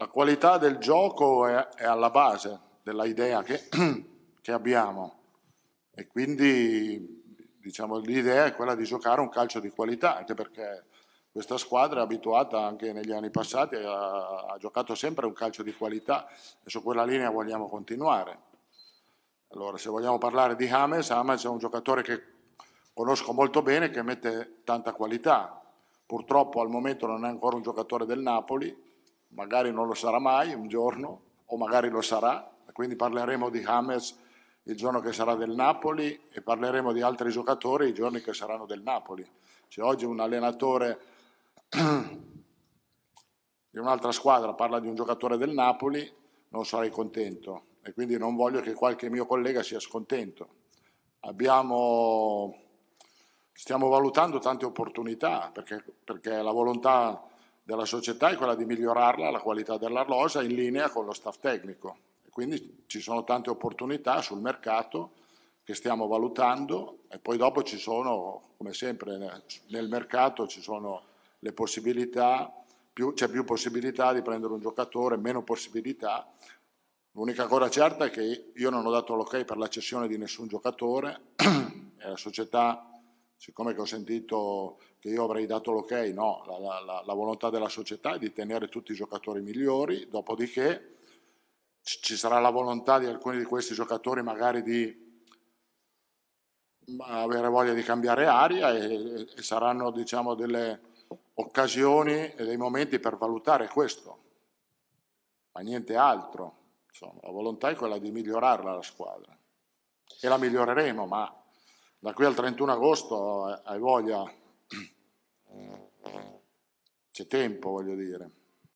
La qualità del gioco è, è alla base dell'idea che, che abbiamo e quindi diciamo, l'idea è quella di giocare un calcio di qualità, anche perché questa squadra è abituata anche negli anni passati, ha, ha giocato sempre un calcio di qualità e su quella linea vogliamo continuare. Allora, se vogliamo parlare di James, James è un giocatore che conosco molto bene, che mette tanta qualità. Purtroppo al momento non è ancora un giocatore del Napoli, magari non lo sarà mai un giorno, o magari lo sarà, quindi parleremo di James il giorno che sarà del Napoli e parleremo di altri giocatori i giorni che saranno del Napoli. Se oggi un allenatore di un'altra squadra parla di un giocatore del Napoli, non sarei contento e quindi non voglio che qualche mio collega sia scontento. Abbiamo, stiamo valutando tante opportunità perché, perché la volontà della società è quella di migliorarla, la qualità dell'arlosa, in linea con lo staff tecnico. Quindi ci sono tante opportunità sul mercato che stiamo valutando e poi dopo ci sono, come sempre, nel mercato ci sono le possibilità, più, c'è più possibilità di prendere un giocatore, meno possibilità. L'unica cosa certa è che io non ho dato l'ok per la cessione di nessun giocatore, la società siccome che ho sentito che io avrei dato l'ok, no, la, la, la, volontà della società è di tenere tutti i giocatori migliori, dopodiché ci sarà la volontà di alcuni di questi giocatori magari di avere voglia di cambiare aria e, e saranno diciamo, delle occasioni e dei momenti per valutare questo, ma niente altro. Insomma, la volontà è quella di migliorarla la squadra e la miglioreremo, ma da qui al 31 agosto eh, hai voglia, eh, c'è tempo voglio dire.